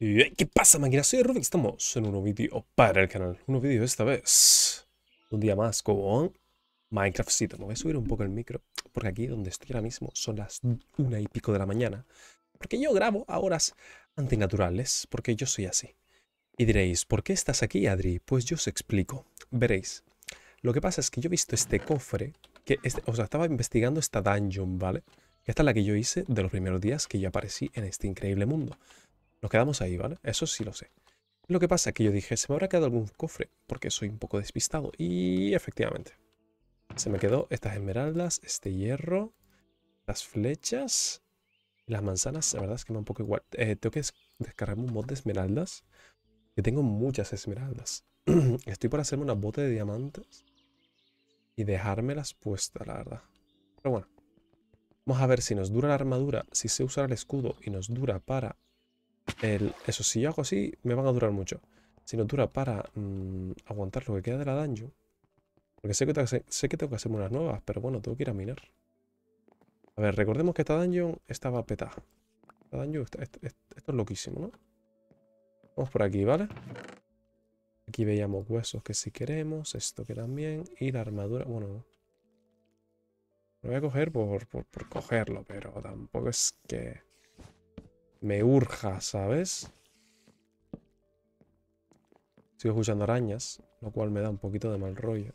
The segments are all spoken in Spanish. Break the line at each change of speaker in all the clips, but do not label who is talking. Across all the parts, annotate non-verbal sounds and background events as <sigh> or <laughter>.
¿Qué pasa, máquina? Soy Rubik. Estamos en un nuevo vídeo para el canal. Un nuevo vídeo esta vez. Un día más con Minecraft sí, Me voy a subir un poco el micro. Porque aquí donde estoy ahora mismo son las una y pico de la mañana. Porque yo grabo a horas antinaturales. Porque yo soy así. Y diréis, ¿por qué estás aquí, Adri? Pues yo os explico. Veréis. Lo que pasa es que yo he visto este cofre. que este, O sea, estaba investigando esta dungeon, ¿vale? Esta es la que yo hice de los primeros días que yo aparecí en este increíble mundo. Nos quedamos ahí, ¿vale? Eso sí lo sé. Lo que pasa es que yo dije, se me habrá quedado algún cofre, porque soy un poco despistado. Y efectivamente, se me quedó estas esmeraldas, este hierro, las flechas, las manzanas. La verdad es que me da un poco igual. Eh, tengo que descargarme un mod de esmeraldas, que tengo muchas esmeraldas. <clears throat> Estoy por hacerme una bote de diamantes y dejármelas puestas, la verdad. Pero bueno, vamos a ver si nos dura la armadura, si se usará el escudo y nos dura para eso, si yo hago así, me van a durar mucho. Si no dura para mm, aguantar lo que queda de la dungeon. Porque sé que, tengo que hacer, unas nuevas, pero bueno, tengo que ir a minar. A ver, recordemos que esta dungeon estaba petada. Esta dungeon, esto es loquísimo, ¿no? Vamos por aquí, ¿vale? Aquí veíamos huesos que si queremos, esto que también, y la armadura, bueno... Lo voy a coger por cogerlo, pero tampoco es que me urja, ¿sabes? Sigo escuchando arañas, lo cual me da un poquito de mal rollo.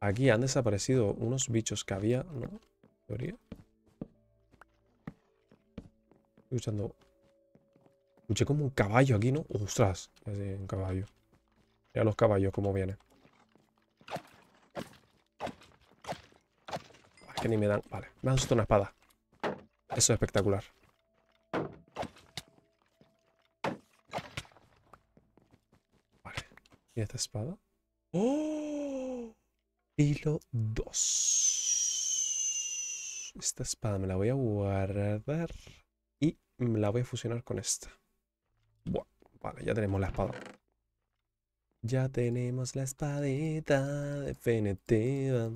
Aquí han desaparecido unos bichos que había, ¿no? Teoría. Estoy escuchando... Escuché como un caballo aquí, ¿no? ¡Ostras! un caballo. Mira los caballos como vienen. Es que ni me dan... Vale, me han asustado una espada. Eso es espectacular. ¿Y esta espada? ¡Oh! Hilo 2. Esta espada me la voy a guardar. Y me la voy a fusionar con esta. bueno vale, ya tenemos la espada. Ya tenemos la espadita definitiva.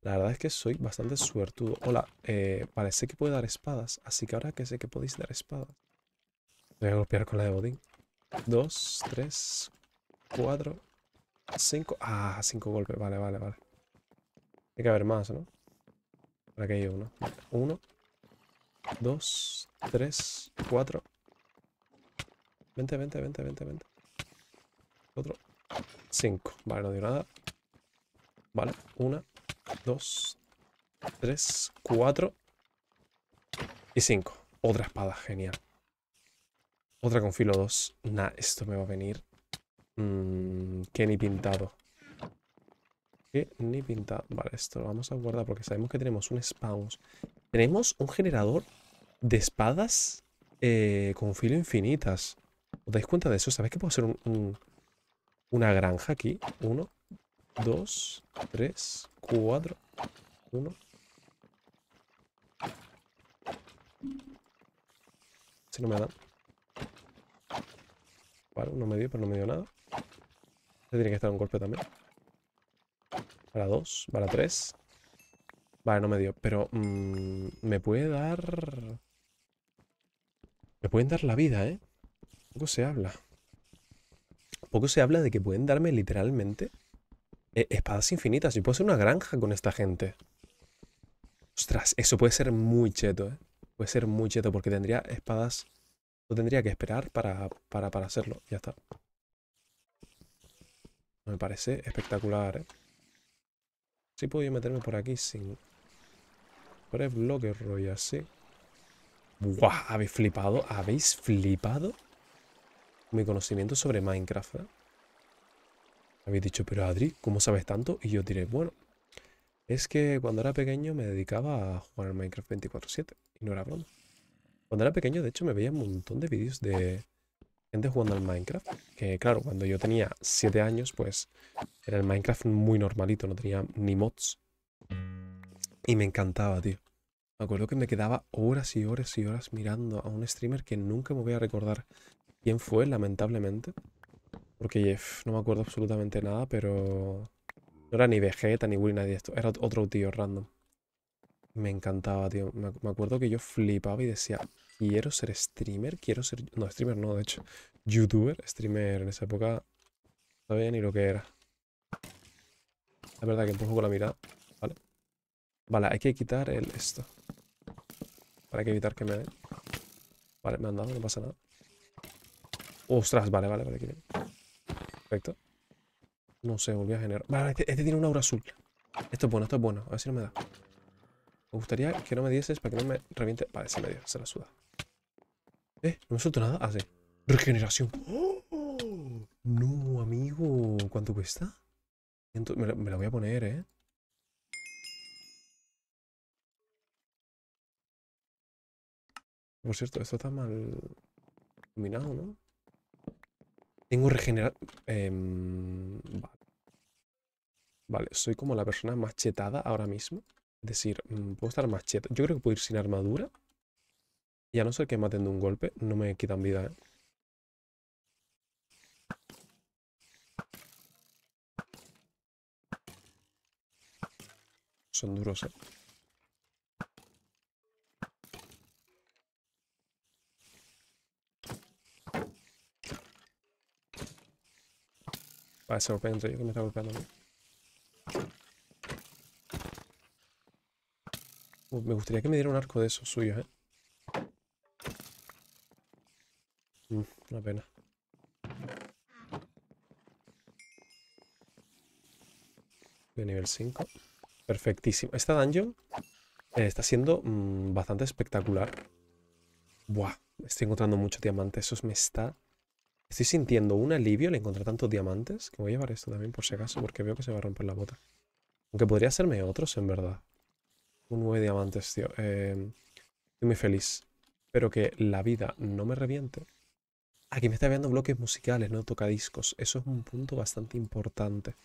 La verdad es que soy bastante suertudo. Hola, eh, parece que puede dar espadas. Así que ahora que sé que podéis dar espadas. Voy a golpear con la de Bodín. Dos, tres, 4, 5. Ah, 5 golpes. Vale, vale, vale. Hay que haber más, ¿no? Para aquí hay uno. 1, 2, 3, 4. 20 vente, vente, vente, vente. Otro. 5. Vale, no dio nada. Vale, 1, 2, 3, 4 y 5. Otra espada, genial. Otra con filo 2. Nah, esto me va a venir Mm, que ni pintado. Que ni pintado. Vale, esto lo vamos a guardar porque sabemos que tenemos un spawn. Tenemos un generador de espadas eh, con filo infinitas. ¿Os dais cuenta de eso? ¿Sabéis que puedo hacer un, una granja aquí? Uno, dos, tres, cuatro. Uno. Si este no me dado Vale, uno me dio, pero no me dio nada tiene que estar un golpe también. Para dos, para tres. Vale, no me dio. Pero mm, me puede dar... Me pueden dar la vida, ¿eh? Poco se habla. Poco se habla de que pueden darme literalmente eh, espadas infinitas. Y puedo hacer una granja con esta gente. Ostras, eso puede ser muy cheto, ¿eh? Puede ser muy cheto porque tendría espadas... No tendría que esperar para, para, para hacerlo. Ya está. Me parece espectacular, ¿eh? Si sí puedo meterme por aquí sin... Tres bloques, rollo así. ¡Buah! ¿Habéis flipado? ¿Habéis flipado? Mi conocimiento sobre Minecraft, ¿eh? Habéis dicho, pero Adri, ¿cómo sabes tanto? Y yo diré, bueno, es que cuando era pequeño me dedicaba a jugar al Minecraft 24-7 y no era broma. Cuando era pequeño, de hecho, me veía un montón de vídeos de gente jugando al Minecraft. Que claro, cuando yo tenía 7 años, pues era el Minecraft muy normalito, no tenía ni mods. Y me encantaba, tío. Me acuerdo que me quedaba horas y horas y horas mirando a un streamer que nunca me voy a recordar quién fue, lamentablemente. Porque Jeff, no me acuerdo absolutamente nada, pero... No era ni Vegeta, ni Willy, nadie de esto. Era otro tío random. Me encantaba, tío. Me acuerdo que yo flipaba y decía, quiero ser streamer, quiero ser... No, streamer no, de hecho. Youtuber, streamer en esa época no sabía ni lo que era. La verdad que empujo con la mirada. Vale. Vale, hay que quitar el esto. Para que evitar que me Vale, me han dado, no pasa nada. Ostras, vale, vale, vale. Perfecto. No sé, volví a generar. Vale, este, este, tiene un aura azul. Esto es bueno, esto es bueno. A ver si no me da. Me gustaría que no me dieses para que no me reviente. Vale, se me dio, se la suda. Eh, no me suelto nada. Ah, sí. Regeneración. ¡Oh! No, amigo. ¿Cuánto cuesta? Me la, voy a poner, ¿eh? Por cierto, esto está mal combinado, ¿no? Tengo regenerar em, vale. Vale, soy como la persona más chetada ahora mismo. Es decir, mm, puedo estar más cheta. Yo creo que puedo ir sin armadura. Ya no sé qué maten de un golpe, no me quitan vida, ¿eh? Son duros, ¿eh? Vale, se golpea entre ellos que me está golpeando a mí. Me gustaría que me diera un arco de esos suyos, ¿eh? Mm, una pena. De nivel 5. Perfectísimo. Esta dungeon eh, está siendo mm, bastante espectacular. Buah, estoy encontrando muchos diamantes. Eso me está... Estoy sintiendo un alivio al encontrar tantos diamantes. Que voy a llevar esto también por si acaso, porque veo que se va a romper la bota. Aunque podría hacerme otros, en verdad. Un 9 diamantes, tío. Eh, estoy muy feliz. Espero que la vida no me reviente. Aquí me está viendo bloques musicales, no tocadiscos. Eso es un punto bastante importante.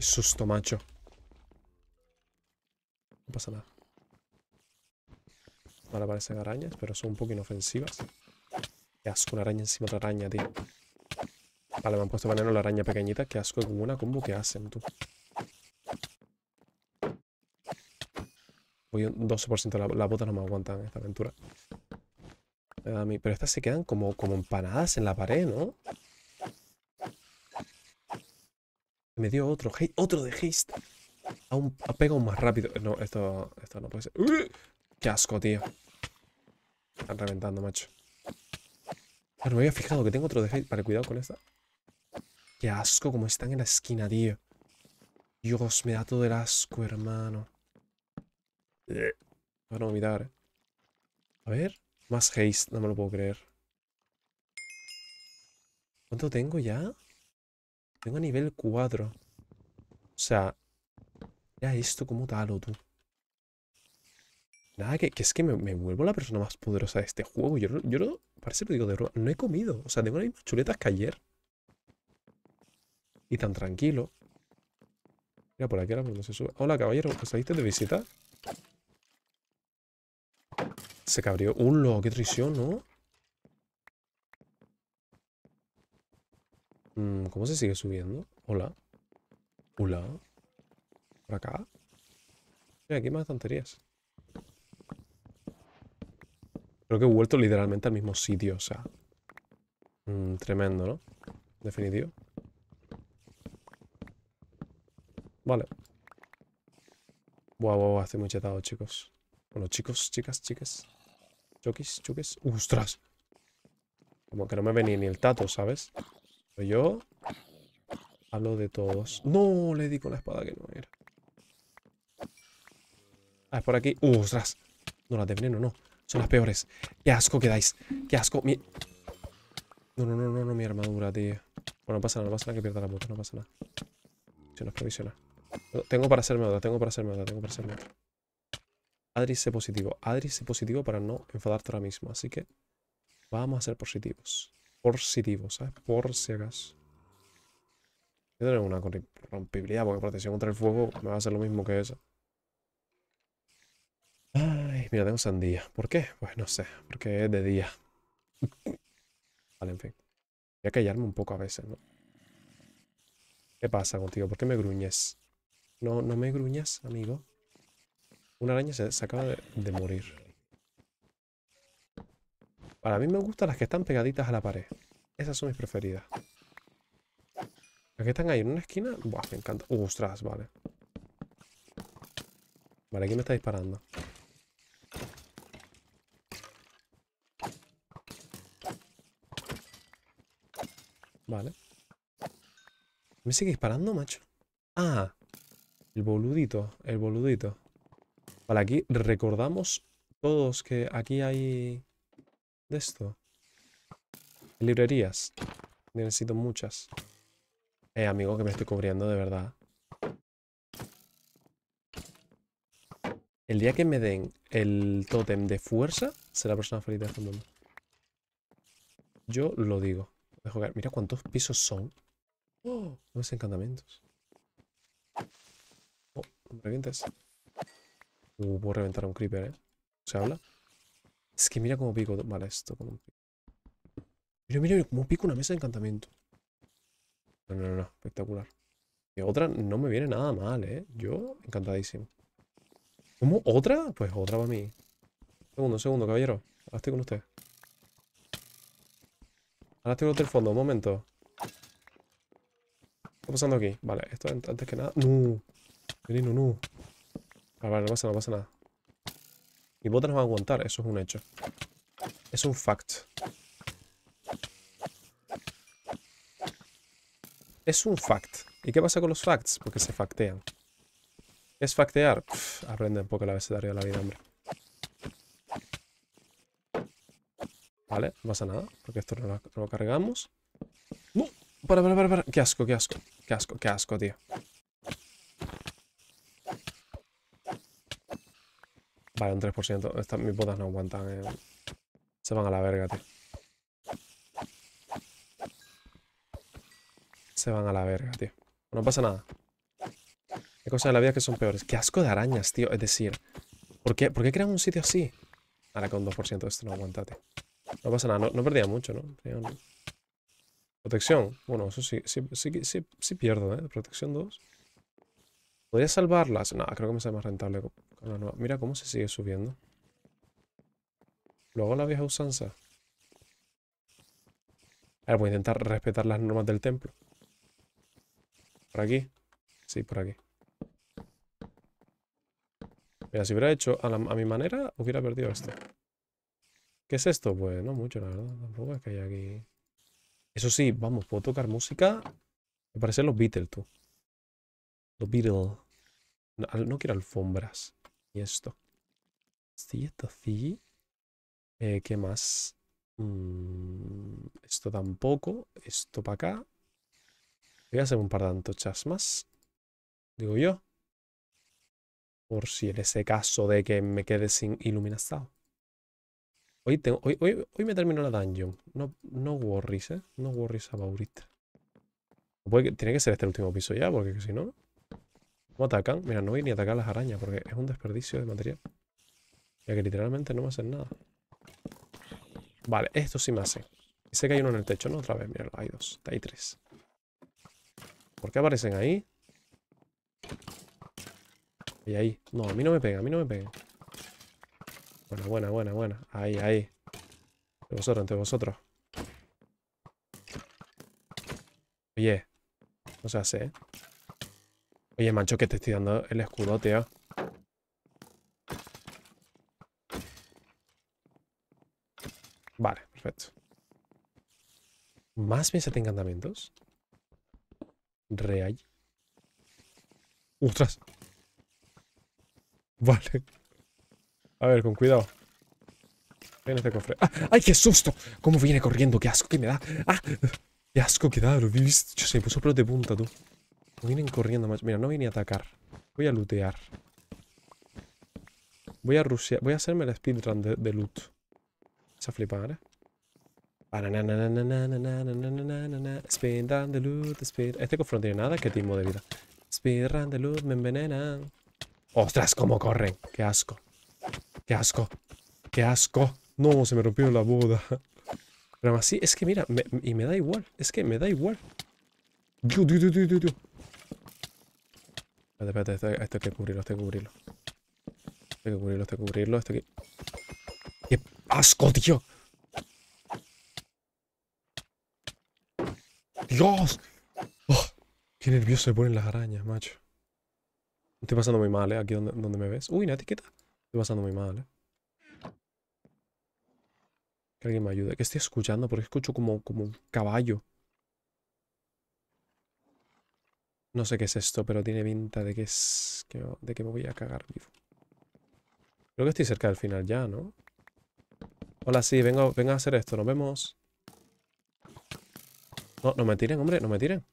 Susto, macho. No pasa nada. Vale, parecen arañas, pero son un poco inofensivas. Qué asco, una araña encima de otra araña, tío. Vale, me han puesto veneno la araña pequeñita. que asco como una combo que hacen, tú. Voy un 12% la, las botas no me aguantan esta aventura pero estas se quedan como, como empanadas en la pared, ¿no? Me dio otro. otro de haste. a un más rápido. No, esto, no puede ser. ¡Qué asco, tío! Están reventando, macho. pero me había fijado que tengo otro de haste. Vale, cuidado con esta. ¡Qué asco! Como están en la esquina, tío. Dios, me da todo el asco, hermano. Van a vomitar, ¿eh? A ver. Más haste, no me lo puedo creer. ¿Cuánto tengo ya? Tengo a nivel 4. O sea, ya esto como talo, tú. Nada, que, es que me, vuelvo la persona más poderosa de este juego. Yo, yo no, parece que lo digo de no he comido. O sea, tengo las mismas chuletas que ayer. Y tan tranquilo. Mira, por aquí ahora no se sube. Hola, caballero, ¿saliste de visita? Se cabrió. ¡Hullo! ¡Qué trisión, ¿no? Mm, ¿Cómo se sigue subiendo? Hola. Hola. ¿Por acá? aquí hay más tonterías. Creo que he vuelto literalmente al mismo sitio, o sea. Mm, tremendo, ¿no? Definitivo. Vale. ¡Buah, wow, buah! estoy muy chetado, chicos. Bueno, chicos, chicas, chicas. Chokis, chokis. ¡Ostras! Como que no me venía ni el tato, ¿sabes? Pero yo... Hablo de todos. ¡No! Le di con la espada que no era. Ah, es por aquí. ustras. No, las de veneno no. Son las peores. ¡Qué asco que dais! ¡Qué asco! No, no, no, no, no, mi armadura, tío. Bueno, no pasa nada, no pasa nada que pierda la moto, no pasa nada. Si no es Tengo para hacerme otra, tengo para hacerme otra, tengo para hacerme otra. Adri, positivo. Adri, positivo para no enfadarte ahora mismo. Así que vamos a ser positivos. Positivos, ¿sabes? ¿eh? Por si acaso. Yo tengo una rompibilidad porque protección contra el fuego me va a hacer lo mismo que eso. Ay, mira, tengo sandía. ¿Por qué? Pues no sé, porque es de día. <laughs> vale, en fin. Voy a callarme un poco a veces, ¿no? ¿Qué pasa contigo? ¿Por qué me gruñes? No, no me gruñas, amigo. Una araña se, acaba de, morir. Para mí me gustan las que están pegaditas a la pared. Esas son mis preferidas. Las que están ahí en una esquina. Buah, me encanta. Ostras, vale. Vale, aquí me está disparando. Vale. ¿Me sigue disparando, macho? Ah, el boludito, el boludito. Vale, aquí recordamos todos que aquí hay de esto. Librerías. Necesito muchas. Eh, amigo, que me estoy cubriendo, de verdad. El día que me den el tótem de fuerza, será la persona feliz de este mundo. Yo lo digo. Dejo Mira cuántos pisos son. ¡Oh! Los encantamientos. Oh, me revientes. Uh, puedo reventar a un creeper, ¿eh? ¿Se habla? Es que mira cómo pico... Vale, esto con un pico. Mira, mira, cómo pico una mesa de encantamiento. No, no, no, espectacular. Y otra no me viene nada mal, ¿eh? Yo encantadísimo. ¿Cómo? ¿Otra? Pues otra para mí. Segundo, segundo, caballero. Ahora estoy con usted. Ahora estoy con usted fondo, un momento. ¿Qué está pasando aquí? Vale, esto antes que nada... ¡No! Querido, no vale, no pasa nada, no pasa nada. Mis botas no va a aguantar, eso es un hecho. Es un fact. Es un fact. ¿Y qué pasa con los facts? Porque se factean. es factear? aprende un poco la vez de la vida, hombre. Vale, no pasa nada, porque esto lo, cargamos. ¡No! Para, para, para, para. Qué asco, qué asco. Qué asco, qué asco, tío. Vale, un 3%. Estas, mis botas no aguantan. Eh. Se van a la verga, tío. Se van a la verga, tío. No pasa nada. Hay cosas de la vida que son peores. ¡Qué asco de arañas, tío! Es decir, ¿por qué, ¿por crean un sitio así? Ahora con 2% esto no aguanta, tío. No pasa nada. No, perdía mucho, ¿no? Protección. Bueno, eso sí sí, sí, sí, pierdo, ¿eh? Protección 2. ¿Podría salvarlas? No, creo que me sale más rentable Mira cómo se sigue subiendo. Luego la vieja usanza. Ahora voy a intentar respetar las normas del templo. ¿Por aquí? Sí, por aquí. Mira, si hubiera hecho a, mi manera, hubiera perdido esto. ¿Qué es esto? Pues no mucho, la verdad. Tampoco es que aquí... Eso sí, vamos, puedo tocar música. Me parecen los Beatles, tú. Los Beatles. no quiero alfombras. Y esto. Sí, esto sí. Eh, ¿Qué más? Mm, esto tampoco. Esto para acá. Voy a hacer un par de antochas más. Digo yo. Por si en ese caso de que me quede sin iluminazado. Hoy, tengo, hoy, me terminó la dungeon. No, no worries, ¿eh? No worries a Baurita. tiene que ser este último piso ya, porque si no... ¿Cómo atacan? Mira, no voy ni a atacar las arañas porque es un desperdicio de material. Ya que literalmente no me hacen nada. Vale, esto sí me hace. Sé que hay uno en el techo, ¿no? Otra vez, mira, Hay dos. Hay tres. ¿Por qué aparecen ahí? Y ahí. No, a mí no me pega, a mí no me pega. Bueno, buena, buena, buena. Ahí, ahí. Entre vosotros, entre vosotros. Oye. No se hace, ¿eh? Oye, mancho, que te estoy dando el escudo, tío. Vale, perfecto. ¿Más mesa de encantamientos? Real. ¡Ostras! Vale. A ver, con cuidado. En este cofre. ¡Ah! ¡Ay, qué susto! ¿Cómo viene corriendo? ¡Qué asco que me da! ¡Ah! ¡Qué asco que da! Lo Yo se me puso pelos de punta, tú. Vienen corriendo, más. Mira, no vine a atacar. Voy a lootear. Voy a rusia Voy a hacerme la speedrun de, de loot. Se a flipar, ¿eh? Speedrun de loot, speed... Este cofre no tiene nada. ¿Qué timo de vida? Speedrun de loot, me envenenan. ¡Ostras, cómo corren! ¡Qué asco! ¡Qué asco! ¡Qué asco! No, se me rompió la boda. Pero así, es que mira, y me da igual. Es que me da igual. Espérate, espérate, esto, este hay que cubrirlo, esto hay que cubrirlo. Esto hay que cubrirlo, esto hay que cubrirlo, esto ¡Qué asco, tío! ¡Dios! ¡Oh! ¡Qué nervioso se ponen las arañas, macho! Estoy pasando muy mal, ¿eh? Aquí donde, donde me ves. ¡Uy, una etiqueta! Estoy pasando muy mal, ¿eh? Que alguien me ayude. ¿Qué estoy escuchando? Porque escucho como, como un caballo. No sé qué es esto, pero tiene pinta de que es... de que me voy a cagar vivo. Creo que estoy cerca del final ya, ¿no? Hola, sí, vengo, a hacer esto. Nos vemos. No, no me tiren, hombre. No me tiren.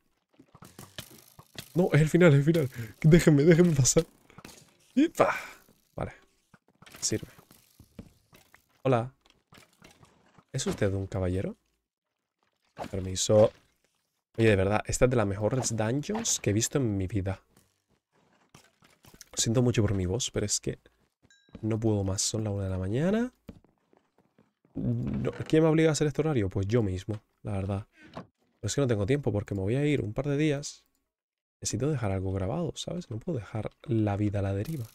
No, es el final, es el final. Déjenme, déjenme pasar. Vale. Sirve. Hola. ¿Es usted un caballero? Permiso. Oye, de verdad, esta es de las mejores dungeons que he visto en mi vida. Siento mucho por mi voz, pero es que no puedo más. Son la una de la mañana. ¿Quién me obliga a hacer este horario? Pues yo mismo, la verdad. Pero es que no tengo tiempo porque me voy a ir un par de días. Necesito dejar algo grabado, ¿sabes? No puedo dejar la vida a la deriva.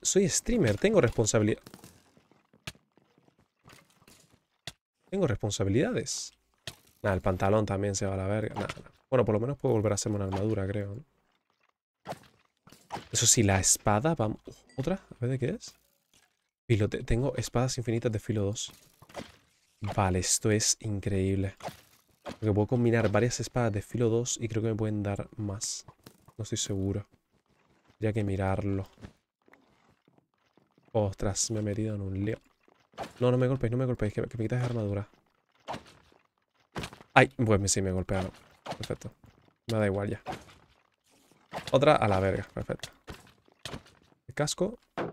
Soy streamer, tengo responsabilidad. Tengo responsabilidades. Nada, el pantalón también se va a la verga. Bueno, por lo menos puedo volver a hacerme una armadura, creo. Eso sí, la espada. ¿Otra? A ver de qué es. Filo, tengo espadas infinitas de filo 2. Vale, esto es increíble. Porque puedo combinar varias espadas de filo 2 y creo que me pueden dar más. No estoy seguro. Tendría que mirarlo. Ostras, me he metido en un lío. No, no me golpeéis, no me golpeéis, que, me quitas armadura. Ay, pues sí, me golpearon. Perfecto. Me da igual ya. Otra a la verga, perfecto. El casco. A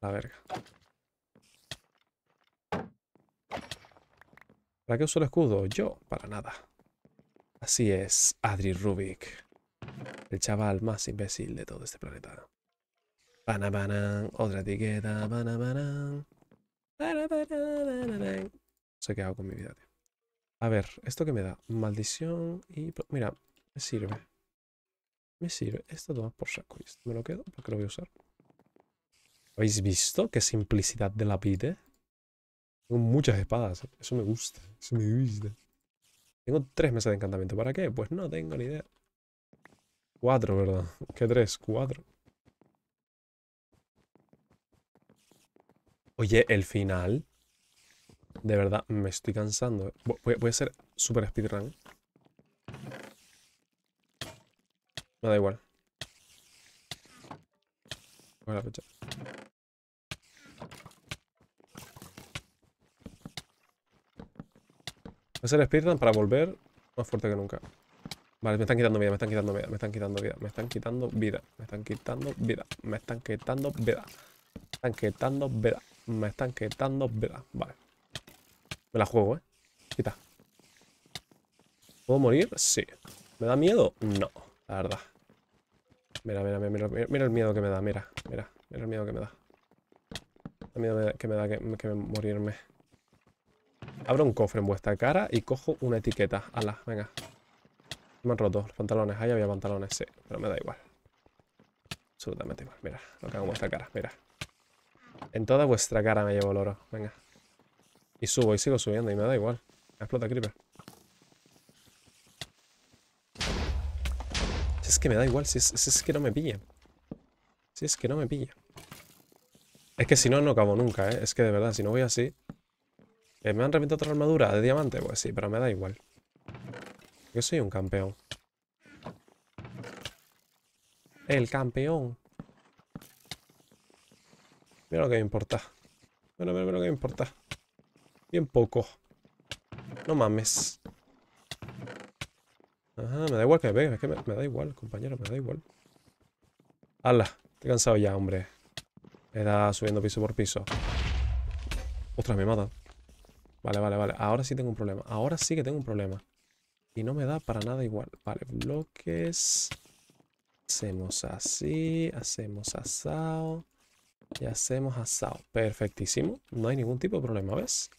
la verga. ¿Para qué uso el escudo? Yo, para nada. Así es, Adri Rubik. El chaval más imbécil de todo este planeta. Banabanan, otra etiqueta, banabanan. Se ha quedado con mi vida, tío. A ver, ¿esto que me da? Maldición y... Mira, me sirve. Me sirve. Esto toma por saco. me lo quedo porque lo voy a usar. ¿Habéis visto qué simplicidad de la vida? Tengo muchas espadas. ¿eh? Eso me gusta. Eso me gusta. Tengo tres mesas de encantamiento. ¿Para qué? Pues no tengo ni idea. Cuatro, ¿verdad? ¿Qué tres? Cuatro. Oye, el final de verdad, me estoy cansando. Voy, a hacer super speedrun. Me da igual. Voy a la hacer speedrun para volver más fuerte que nunca. Vale, me están quitando vida, me están quitando vida, me están quitando vida, me están quitando vida, me están quitando vida, me están quitando vida, me están quitando vida, me están quitando vida. Vale. Me la juego, ¿eh? Quita. ¿Puedo morir? Sí. ¿Me da miedo? No, la verdad. Mira, mira, mira, mira, el miedo que me da, mira, mira, mira el miedo que me da. El miedo que me da que, morirme. Abro un cofre en vuestra cara y cojo una etiqueta. Ala, venga. Me han roto los pantalones. Ahí había pantalones, sí. Pero me da igual. Absolutamente igual. Mira, lo que hago en vuestra cara. Mira. En toda vuestra cara me llevo el oro. Venga. Y subo y sigo subiendo y me da igual. explota creeper. Si es que me da igual, si es, que no me pilla. Si es que no me pilla. Es que si no, no acabo nunca, ¿eh? Es que de verdad, si no voy así... Eh, ¿Me han reventado otra armadura de diamante? Pues sí, pero me da igual. Yo soy un campeón. El campeón. Mira lo que me importa. mira, mira lo que me importa. Bien poco. No mames. Ajá, me da igual que me Es que me, me, da igual, compañero, me da igual. ¡Hala! Estoy cansado ya, hombre. Me da subiendo piso por piso. Ostras, me mata. Vale, vale, vale. Ahora sí tengo un problema. Ahora sí que tengo un problema. Y no me da para nada igual. Vale, bloques. Hacemos así. Hacemos asado. Y hacemos asado. Perfectísimo. No hay ningún tipo de problema, ¿ves?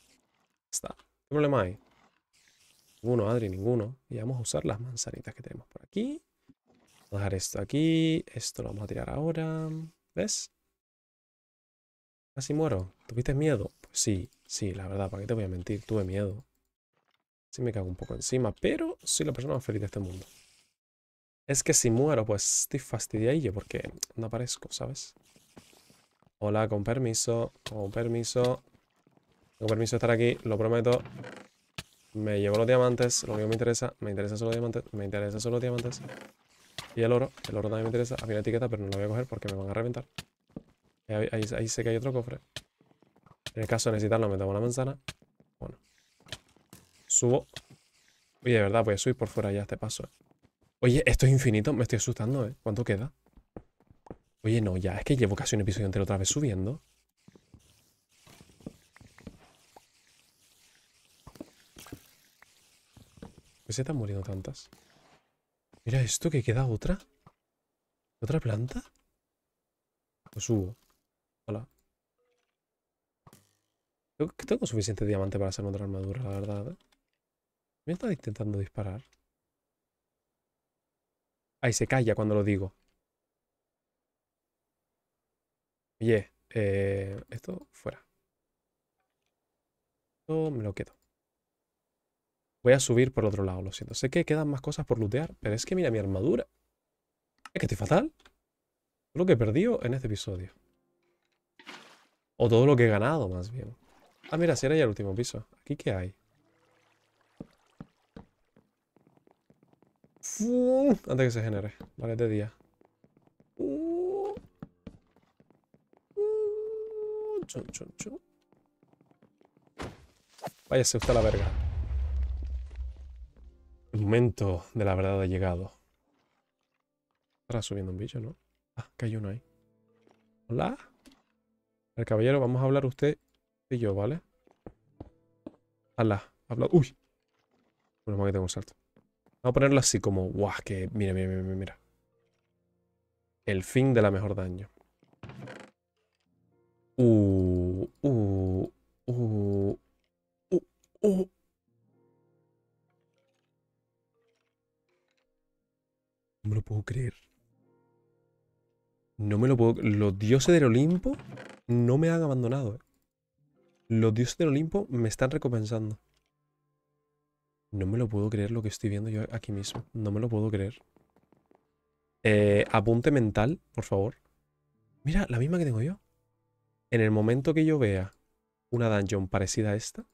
Está. ¿Qué problema hay? Ninguno, Adri, ninguno. Y vamos a usar las manzanitas que tenemos por aquí. Vamos a dejar esto aquí. Esto lo vamos a tirar ahora. ¿Ves? Casi muero. ¿Tuviste miedo? Pues sí, sí, la verdad, ¿para qué te voy a mentir? Tuve miedo. Sí me cago un poco encima, pero soy la persona más feliz de este mundo. Es que si muero, pues estoy yo porque no aparezco, ¿sabes? Hola, con permiso, con permiso. Tengo permiso de estar aquí, lo prometo. Me llevo los diamantes, lo único que me interesa. Me interesa solo diamantes, me interesa solo diamantes. Y el oro, el oro también me interesa. Había la etiqueta, pero no la voy a coger porque me van a reventar. Ahí, sé que hay otro cofre. En el caso de necesitarlo, me tomo una manzana. Bueno. Subo. Oye, de verdad, voy a subir por fuera ya este paso. Eh. Oye, esto es infinito. Me estoy asustando, ¿eh? ¿Cuánto queda? Oye, no, ya. Es que llevo casi un episodio entero otra vez subiendo. se están muriendo tantas? Mira esto, que queda otra. ¿Otra planta? Pues subo. Hola. tengo suficiente diamante para hacer otra armadura, la verdad. ¿eh? Me está intentando disparar. Ahí se calla cuando lo digo. Oye, eh, esto fuera. Esto me lo quedo. Voy a subir por otro lado, lo siento. Sé que quedan más cosas por lootear, pero es que mira mi armadura. Es que estoy fatal. Todo lo que he perdido en este episodio. O todo lo que he ganado, más bien. Ah, mira, si era ya el último piso. ¿Aquí qué hay? antes que se genere. Vale, de día. la verga. El momento de la verdad ha llegado. ¿Está subiendo un bicho, ¿no? Ah, que hay uno ahí. Hola. El caballero, vamos a hablar usted y yo, ¿vale? ¿Ha habla. ¡Uy! Bueno, más que tengo un salto. Vamos a ponerlo así como. ¡Guau! Que. Mira, mira, mira, mira. El fin de la mejor daño. Uh, uh, uh, uh, uh. me lo puedo creer. No me lo puedo... Los dioses del Olimpo no me han abandonado. Eh. Los dioses del Olimpo me están recompensando. No me lo puedo creer lo que estoy viendo yo aquí mismo. No me lo puedo creer. Eh, apunte mental, por favor. Mira, la misma que tengo yo. En el momento que yo vea una dungeon parecida a esta,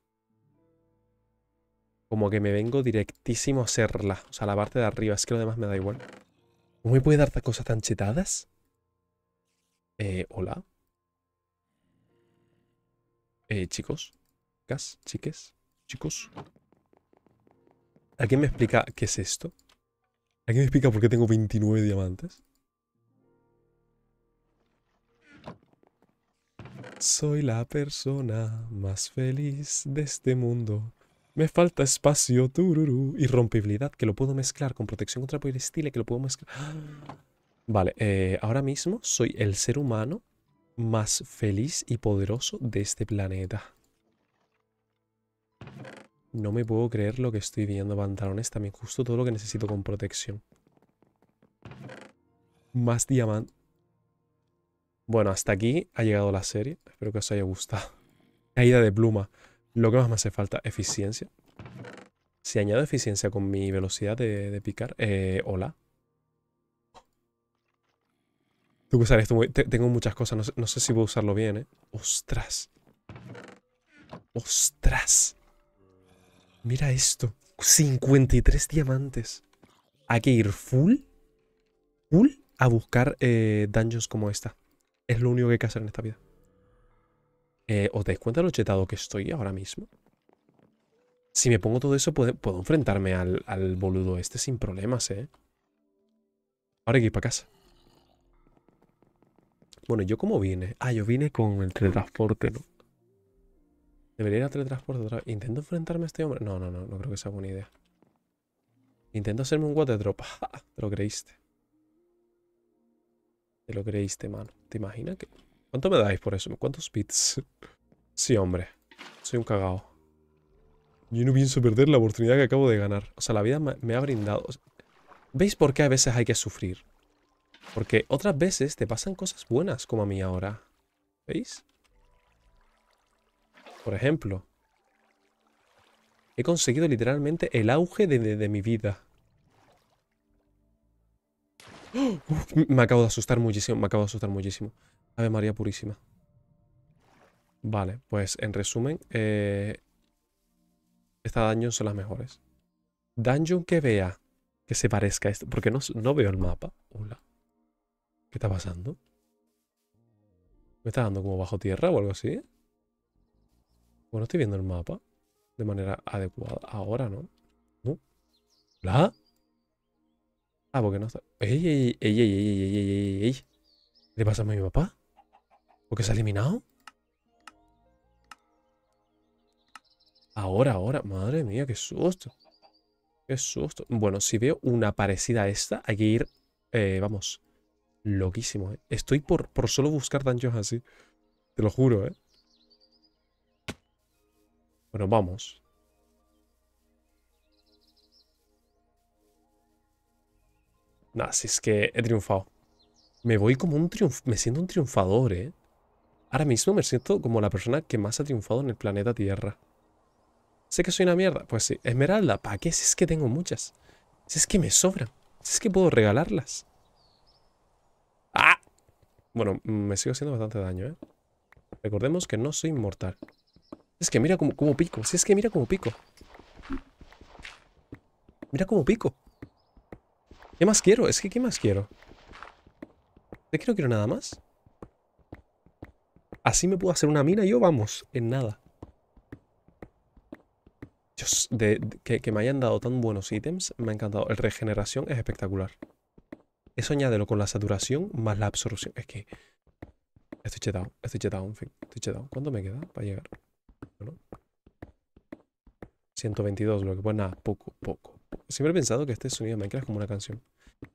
como que me vengo directísimo a hacerla. O sea, la parte de arriba. Es que lo demás me da igual. ¿Cómo me puede dar cosas tan chetadas? Eh, hola. Eh, chicos. Chicas, chiques, chicos. ¿Alguien me explica qué es esto? ¿Alguien me explica por qué tengo 29 diamantes? Soy la persona más feliz de este mundo. Me falta espacio, tururú. Y que lo puedo mezclar con protección contra estilo que lo puedo mezclar. <gasps> Vale, eh, ahora mismo soy el ser humano más feliz y poderoso de este planeta. No me puedo creer lo que estoy viendo. Pantalones también, justo todo lo que necesito con protección. Más diamante. Bueno, hasta aquí ha llegado la serie. Espero que os haya gustado. Caída de pluma. Lo que más me hace falta, eficiencia. Si añado eficiencia con mi velocidad de, picar, eh, hola. Tengo que esto, tengo muchas cosas, no sé, si voy a usarlo bien, ¿eh? ¡Ostras! ¡Ostras! Mira esto. 53 diamantes. Hay que ir full, full a buscar eh, dungeons como esta. Es lo único que hay que hacer en esta vida. Eh, ¿Os dais cuenta lo chetado que estoy ahora mismo? Si me pongo todo eso, puedo, enfrentarme al, boludo este sin problemas, ¿eh? Ahora hay que ir para casa. Bueno, ¿yo cómo vine? Ah, yo vine con el teletransporte, ¿no? Debería ir al teletransporte otra vez. ¿Intento enfrentarme a este hombre? No, no, no, no creo que sea buena idea. Intento hacerme un water de <laughs> Te lo creíste. Te lo creíste, mano. ¿Te imaginas que...? ¿Cuánto me dais por eso? ¿Cuántos bits? <laughs> Sí, hombre. Soy un cagao. Yo no pienso perder la oportunidad que acabo de ganar. O sea, la vida me ha brindado... ¿Veis por qué a veces hay que sufrir? Porque otras veces te pasan cosas buenas, como a mí ahora. ¿Veis? Por ejemplo, he conseguido literalmente el auge de, mi vida. <gasps> me acabo de asustar muchísimo, me acabo de asustar muchísimo. Ave María Purísima. Vale, pues en resumen, eh, estas dungeons son las mejores. Dungeon que vea que se parezca a esto. Porque no, veo el mapa. Hola. ¿Qué está pasando? ¿Me está dando como bajo tierra o algo así? Bueno, estoy viendo el mapa de manera adecuada. Ahora, ¿no? ¿Hola? ¿La? Ah, porque no está... ¡Ey, ey, ey, ey, ey, ey, ey, le pasa a mi papá? ¿Por qué se ha eliminado? Ahora, ahora. Madre mía, qué susto. Qué susto. Bueno, si veo una parecida a esta, hay que ir... Eh, vamos. Loquísimo, ¿eh? Estoy por, por solo buscar dungeons así. Te lo juro, ¿eh? Bueno, vamos. Nah, si es que he triunfado. Me voy como un triunfo. Me siento un triunfador, ¿eh? Ahora mismo me siento como la persona que más ha triunfado en el planeta Tierra. Sé que soy una mierda. Pues sí, esmeralda, ¿para qué? Si es que tengo muchas. Si es que me sobran. Si es que puedo regalarlas. ¡Ah! Bueno, me sigo haciendo bastante daño, ¿eh? Recordemos que no soy inmortal. Es que mira como, como pico. Si es que mira como pico. Mira como pico. ¿Qué más quiero? Es que ¿qué más quiero? ¿De qué no quiero nada más? Así me puedo hacer una mina yo, vamos, en nada. Dios, que, me hayan dado tan buenos ítems, me ha encantado. El regeneración es espectacular. Eso añádelo con la saturación más la absorción. Es que... Estoy chetado, estoy chetado, en fin. Estoy chetado. ¿Cuánto me queda para llegar? 122, lo que pues nada, poco, poco. Siempre he pensado que este sonido de Minecraft es como una canción.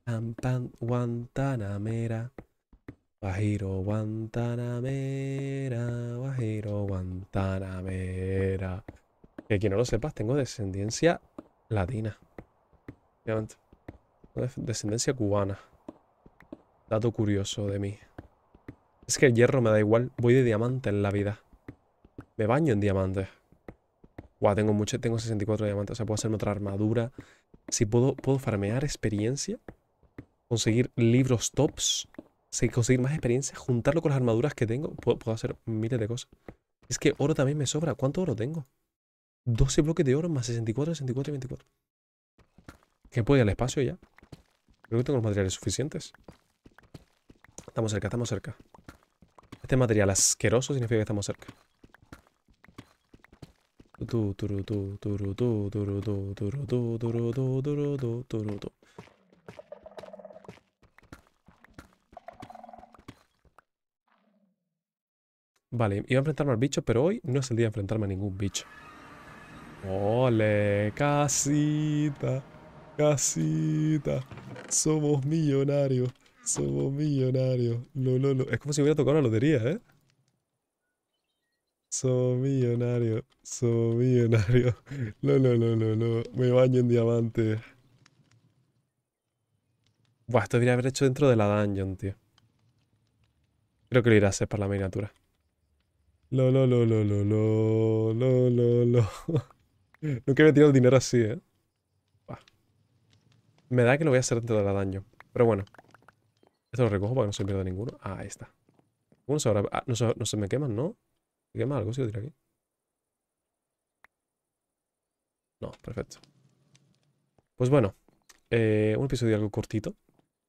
Pam, pam, Guantanamera. Guajiro Guantanamera, Guajiro Guantanamera. Que quien no lo sepas, tengo descendencia latina. Descendencia cubana. Dato curioso de mí. Es que el hierro me da igual. Voy de diamante en la vida. Me baño en diamantes. Guau, tengo mucho, tengo 64 diamantes. O sea, puedo hacerme otra armadura. Si puedo, puedo farmear experiencia. Conseguir libros tops si conseguir más experiencia, juntarlo con las armaduras que tengo, puedo, hacer miles de cosas. Es que oro también me sobra. ¿Cuánto oro tengo? 12 bloques de oro más 64, 64 y 24. ¿Qué puedo ir al espacio ya. Creo que tengo los materiales suficientes. Estamos cerca, estamos cerca. Este material asqueroso significa que estamos cerca. Vale, iba a enfrentarme al bicho, pero hoy no es el día de enfrentarme a ningún bicho. ¡Ole! ¡Casita! ¡Casita! Somos millonarios. Somos millonarios. ¡No, no, Es como si hubiera tocado la lotería, ¿eh? Somos millonarios. Somos millonarios. No, no, no, no, no. Me baño en diamantes. Buah, esto debería haber hecho dentro de la dungeon, tío. Creo que lo irá a hacer para la miniatura. Lo, lo, lo, lo, lo, lo, lo, lo, lo. <laughs> Nunca dinero así, ¿eh? Me da que lo voy a hacer dentro de daño. Pero bueno. Esto lo recojo para que no se pierda ninguno. Ah, ahí está. Ah, se no, se, me queman, ¿no? ¿Se quema algo si lo aquí? No, perfecto. Pues bueno. Eh, un episodio algo cortito.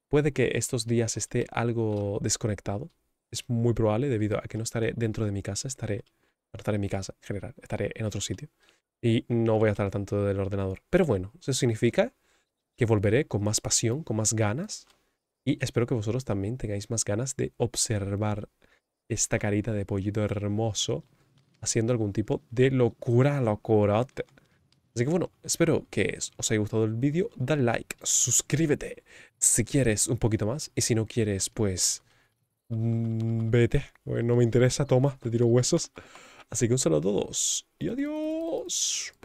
Puede que estos días esté algo desconectado es muy probable debido a que no estaré dentro de mi casa, estaré, estaré en mi casa en general, estaré en otro sitio. Y no voy a estar tanto del ordenador. Pero bueno, eso significa que volveré con más pasión, con más ganas. Y espero que vosotros también tengáis más ganas de observar esta carita de pollito hermoso haciendo algún tipo de locura, locura. Así que bueno, espero que os haya gustado el vídeo. Dale like, suscríbete si quieres un poquito más. Y si no quieres, pues Mm, vete, no me interesa, toma, te tiro huesos. Así que un saludo a todos y adiós.